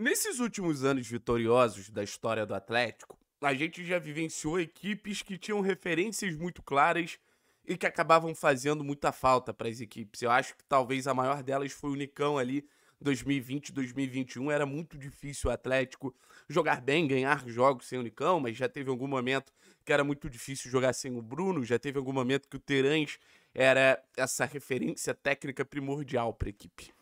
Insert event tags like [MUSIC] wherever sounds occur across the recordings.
Nesses últimos anos vitoriosos da história do Atlético, a gente já vivenciou equipes que tinham referências muito claras e que acabavam fazendo muita falta para as equipes. Eu acho que talvez a maior delas foi o Nicão ali, 2020, 2021. Era muito difícil o Atlético jogar bem, ganhar jogos sem o Nicão, mas já teve algum momento que era muito difícil jogar sem o Bruno, já teve algum momento que o Terãs era essa referência técnica primordial para a equipe.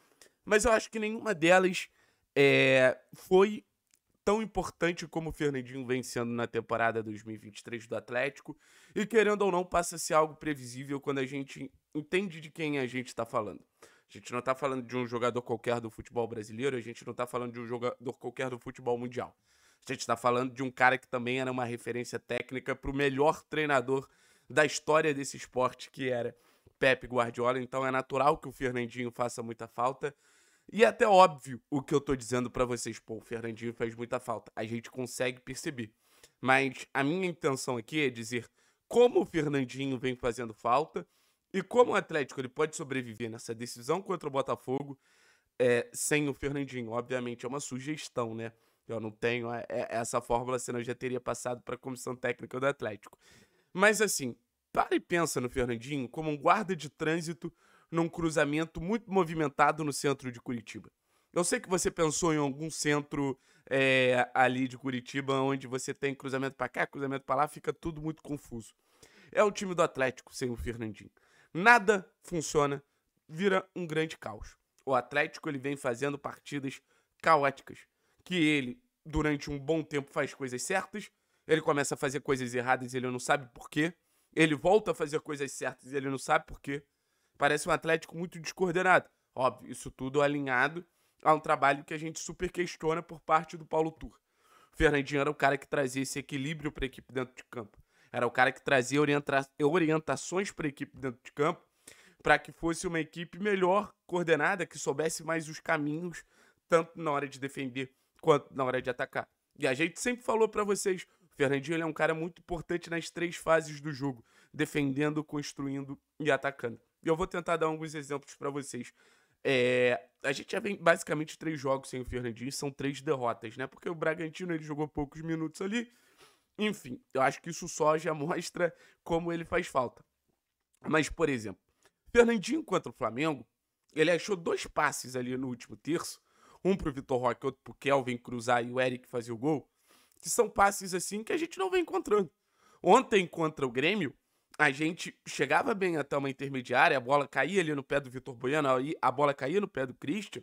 Mas eu acho que nenhuma delas é, foi tão importante como o Fernandinho vencendo na temporada 2023 do Atlético. E querendo ou não, passa a ser algo previsível quando a gente entende de quem a gente está falando. A gente não está falando de um jogador qualquer do futebol brasileiro, a gente não está falando de um jogador qualquer do futebol mundial. A gente está falando de um cara que também era uma referência técnica para o melhor treinador da história desse esporte, que era Pepe Guardiola. Então é natural que o Fernandinho faça muita falta. E é até óbvio o que eu tô dizendo para vocês, pô, o Fernandinho faz muita falta. A gente consegue perceber. Mas a minha intenção aqui é dizer como o Fernandinho vem fazendo falta e como o Atlético ele pode sobreviver nessa decisão contra o Botafogo é, sem o Fernandinho. Obviamente é uma sugestão, né? Eu não tenho é, é, essa fórmula, senão eu já teria passado para a comissão técnica do Atlético. Mas assim, para e pensa no Fernandinho como um guarda de trânsito num cruzamento muito movimentado no centro de Curitiba. Eu sei que você pensou em algum centro é, ali de Curitiba, onde você tem cruzamento para cá, cruzamento para lá, fica tudo muito confuso. É o time do Atlético sem o Fernandinho. Nada funciona, vira um grande caos. O Atlético ele vem fazendo partidas caóticas, que ele durante um bom tempo faz coisas certas, ele começa a fazer coisas erradas, e ele não sabe por quê. Ele volta a fazer coisas certas, e ele não sabe por quê. Parece um Atlético muito descoordenado. Óbvio, isso tudo alinhado a um trabalho que a gente super questiona por parte do Paulo Tur. O Fernandinho era o cara que trazia esse equilíbrio para a equipe dentro de campo. Era o cara que trazia orienta orientações para a equipe dentro de campo para que fosse uma equipe melhor coordenada, que soubesse mais os caminhos, tanto na hora de defender quanto na hora de atacar. E a gente sempre falou para vocês, o Fernandinho é um cara muito importante nas três fases do jogo, defendendo, construindo e atacando. E eu vou tentar dar alguns exemplos para vocês. É, a gente já vem basicamente três jogos sem o Fernandinho, são três derrotas, né? Porque o Bragantino ele jogou poucos minutos ali. Enfim, eu acho que isso só já [LAUGHS] mostra como ele faz falta. Mas, por exemplo, Fernandinho contra o Flamengo, ele achou dois passes ali no último terço, um pro Vitor Roque, outro pro Kelvin cruzar e o Eric fazer o gol, que são passes assim que a gente não vem encontrando. Ontem contra o Grêmio, a gente chegava bem até uma intermediária, a bola caía ali no pé do Vitor Boiano, a bola caía no pé do Christian.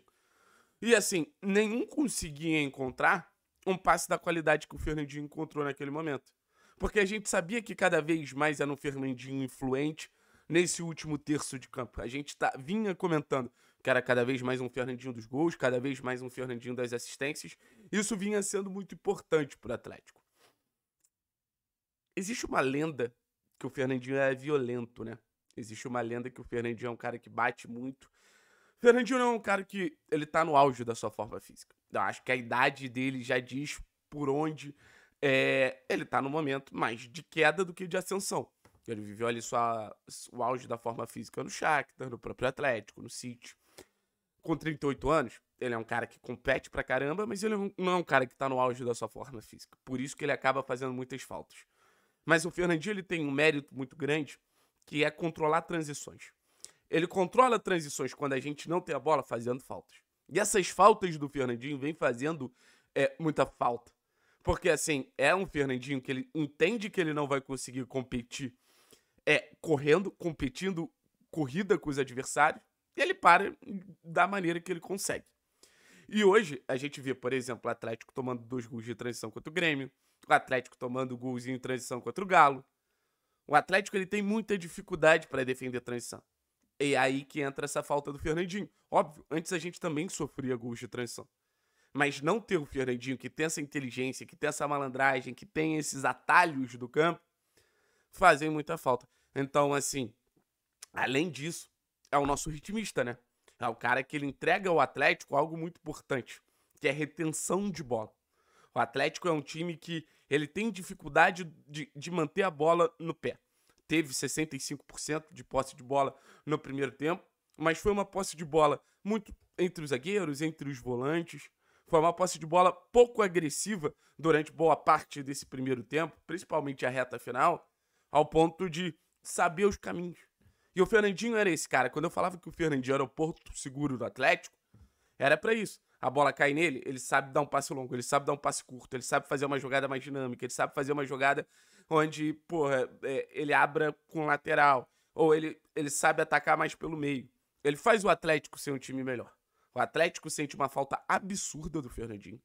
E assim, nenhum conseguia encontrar um passe da qualidade que o Fernandinho encontrou naquele momento. Porque a gente sabia que cada vez mais era um Fernandinho influente nesse último terço de campo. A gente tá, vinha comentando que era cada vez mais um Fernandinho dos gols, cada vez mais um Fernandinho das assistências. Isso vinha sendo muito importante para o Atlético. Existe uma lenda que o Fernandinho é violento, né? Existe uma lenda que o Fernandinho é um cara que bate muito. O Fernandinho não é um cara que ele tá no auge da sua forma física. Eu acho que a idade dele já diz por onde é, ele tá no momento mais de queda do que de ascensão. Ele viveu ali sua, o auge da forma física no Shakhtar, no próprio Atlético, no City. Com 38 anos, ele é um cara que compete pra caramba, mas ele não é um cara que tá no auge da sua forma física. Por isso que ele acaba fazendo muitas faltas. Mas o Fernandinho ele tem um mérito muito grande, que é controlar transições. Ele controla transições quando a gente não tem a bola, fazendo faltas. E essas faltas do Fernandinho vem fazendo é, muita falta. Porque, assim, é um Fernandinho que ele entende que ele não vai conseguir competir é, correndo, competindo corrida com os adversários, e ele para da maneira que ele consegue. E hoje a gente vê, por exemplo, o Atlético tomando dois gols de transição contra o Grêmio, o Atlético tomando golzinho em transição contra o Galo. O Atlético ele tem muita dificuldade para defender transição. E é aí que entra essa falta do Fernandinho. Óbvio, antes a gente também sofria gols de transição. Mas não ter o Fernandinho, que tem essa inteligência, que tem essa malandragem, que tem esses atalhos do campo, fazem muita falta. Então, assim, além disso, é o nosso ritmista, né? É o cara que ele entrega ao Atlético algo muito importante, que é retenção de bola. O Atlético é um time que ele tem dificuldade de, de manter a bola no pé. Teve 65% de posse de bola no primeiro tempo, mas foi uma posse de bola muito entre os zagueiros, entre os volantes. Foi uma posse de bola pouco agressiva durante boa parte desse primeiro tempo, principalmente a reta final, ao ponto de saber os caminhos. E o Fernandinho era esse cara. Quando eu falava que o Fernandinho era o porto seguro do Atlético, era para isso a bola cai nele, ele sabe dar um passe longo, ele sabe dar um passe curto, ele sabe fazer uma jogada mais dinâmica, ele sabe fazer uma jogada onde, porra, é, ele abra com lateral, ou ele, ele sabe atacar mais pelo meio. Ele faz o Atlético ser um time melhor. O Atlético sente uma falta absurda do Fernandinho.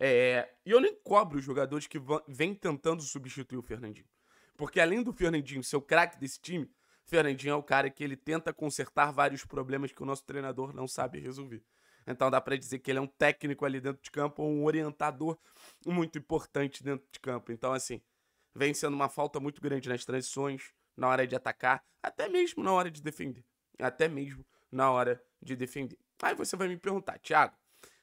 É, e eu nem cobro os jogadores que vêm tentando substituir o Fernandinho. Porque além do Fernandinho ser o craque desse time, Fernandinho é o cara que ele tenta consertar vários problemas que o nosso treinador não sabe resolver. Então dá para dizer que ele é um técnico ali dentro de campo, ou um orientador muito importante dentro de campo. Então, assim, vem sendo uma falta muito grande nas transições, na hora de atacar, até mesmo na hora de defender. Até mesmo na hora de defender. Aí você vai me perguntar, Thiago,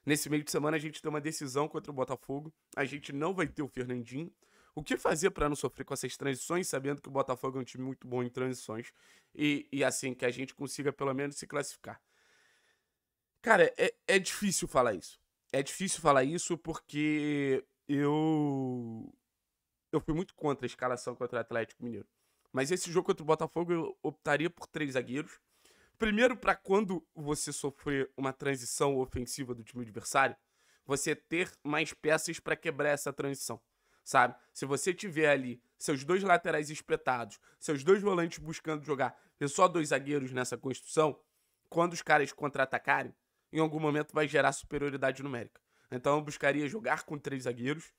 nesse meio de semana a gente tem uma decisão contra o Botafogo, a gente não vai ter o Fernandinho. O que fazer para não sofrer com essas transições, sabendo que o Botafogo é um time muito bom em transições e, e assim que a gente consiga pelo menos se classificar? Cara, é, é difícil falar isso. É difícil falar isso porque eu. Eu fui muito contra a escalação contra o Atlético Mineiro. Mas esse jogo contra o Botafogo eu optaria por três zagueiros. Primeiro, para quando você sofrer uma transição ofensiva do time adversário, você ter mais peças para quebrar essa transição, sabe? Se você tiver ali seus dois laterais espetados, seus dois volantes buscando jogar e só dois zagueiros nessa construção, quando os caras contra-atacarem, em algum momento vai gerar superioridade numérica. Então eu buscaria jogar com três zagueiros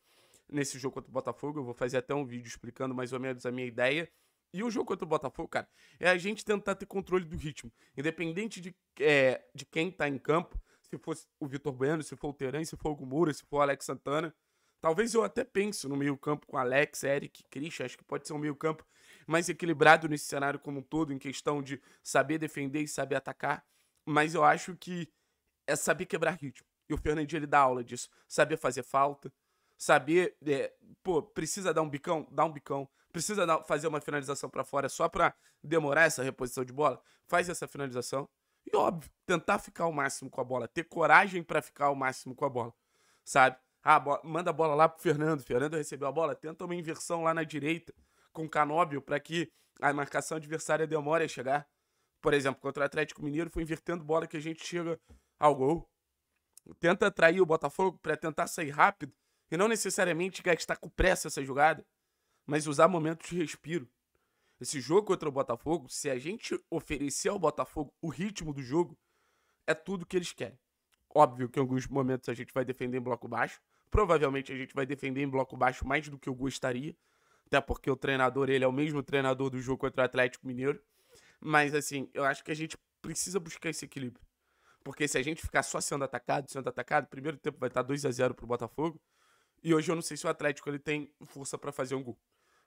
nesse jogo contra o Botafogo. Eu vou fazer até um vídeo explicando mais ou menos a minha ideia. E o jogo contra o Botafogo, cara, é a gente tentar ter controle do ritmo. Independente de, é, de quem tá em campo, se for o Vitor Bueno, se for o Teran, se for o Gumura, se for o Alex Santana. Talvez eu até pense no meio-campo com Alex, Eric, Christian. Acho que pode ser um meio-campo mais equilibrado nesse cenário como um todo, em questão de saber defender e saber atacar. Mas eu acho que é saber quebrar ritmo. E o Fernandinho ele dá aula disso. Saber fazer falta, saber, é, pô, precisa dar um bicão, dá um bicão. Precisa dar, fazer uma finalização para fora só para demorar essa reposição de bola, faz essa finalização. E óbvio, tentar ficar o máximo com a bola, ter coragem para ficar o máximo com a bola, sabe? Ah, manda a bola lá pro Fernando, Fernando recebeu a bola, tenta uma inversão lá na direita com o Canóbio para que a marcação adversária demore a chegar. Por exemplo, contra o Atlético Mineiro foi invertendo bola que a gente chega ao gol. Tenta atrair o Botafogo para tentar sair rápido e não necessariamente gastar com pressa essa jogada, mas usar momentos de respiro. Esse jogo contra o Botafogo, se a gente oferecer ao Botafogo o ritmo do jogo, é tudo que eles querem. Óbvio que em alguns momentos a gente vai defender em bloco baixo, provavelmente a gente vai defender em bloco baixo mais do que eu gostaria, até porque o treinador, ele é o mesmo treinador do jogo contra o Atlético Mineiro. Mas assim, eu acho que a gente precisa buscar esse equilíbrio. Porque se a gente ficar só sendo atacado, sendo atacado, primeiro tempo vai estar 2 a 0 pro Botafogo. E hoje eu não sei se o Atlético ele tem força para fazer um gol.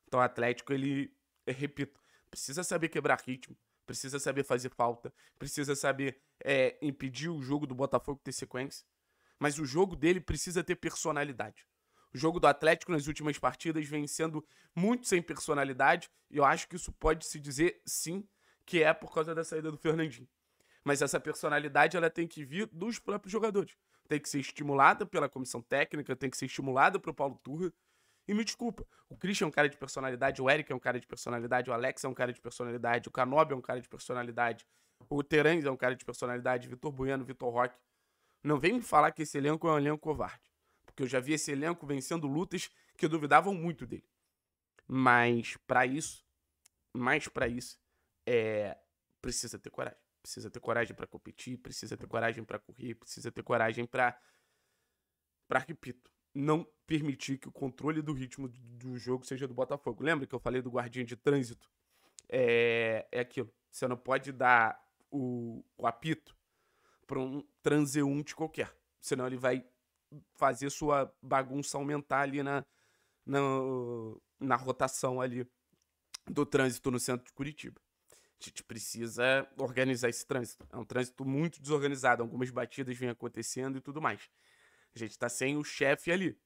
Então o Atlético ele, repito, precisa saber quebrar ritmo, precisa saber fazer falta, precisa saber é, impedir o jogo do Botafogo ter sequência. Mas o jogo dele precisa ter personalidade. O jogo do Atlético nas últimas partidas vem sendo muito sem personalidade e eu acho que isso pode se dizer sim que é por causa da saída do Fernandinho. Mas essa personalidade ela tem que vir dos próprios jogadores. Tem que ser estimulada pela comissão técnica, tem que ser estimulada pelo Paulo Turra. E me desculpa, o Christian é um cara de personalidade, o Eric é um cara de personalidade, o Alex é um cara de personalidade, o Canob é um cara de personalidade, o Terães é um cara de personalidade, Vitor Bueno, Vitor Roque. Não vem me falar que esse elenco é um elenco covarde. Porque eu já vi esse elenco vencendo lutas que duvidavam muito dele. Mas para isso, mais para isso, é precisa ter coragem precisa ter coragem para competir, precisa ter coragem para correr, precisa ter coragem para para repito, não permitir que o controle do ritmo do jogo seja do Botafogo. Lembra que eu falei do guardinha de trânsito? É, é aquilo. Você não pode dar o, o apito para um transeunte qualquer, senão ele vai fazer sua bagunça aumentar ali na, na, na rotação ali do trânsito no centro de Curitiba gente precisa organizar esse trânsito. É um trânsito muito desorganizado, algumas batidas vêm acontecendo e tudo mais. A gente está sem o chefe ali.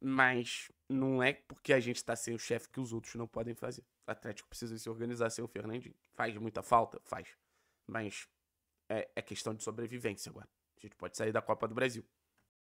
Mas não é porque a gente está sem o chefe que os outros não podem fazer. O Atlético precisa se organizar sem o Fernandinho. Faz muita falta? Faz. Mas é, é questão de sobrevivência agora. A gente pode sair da Copa do Brasil.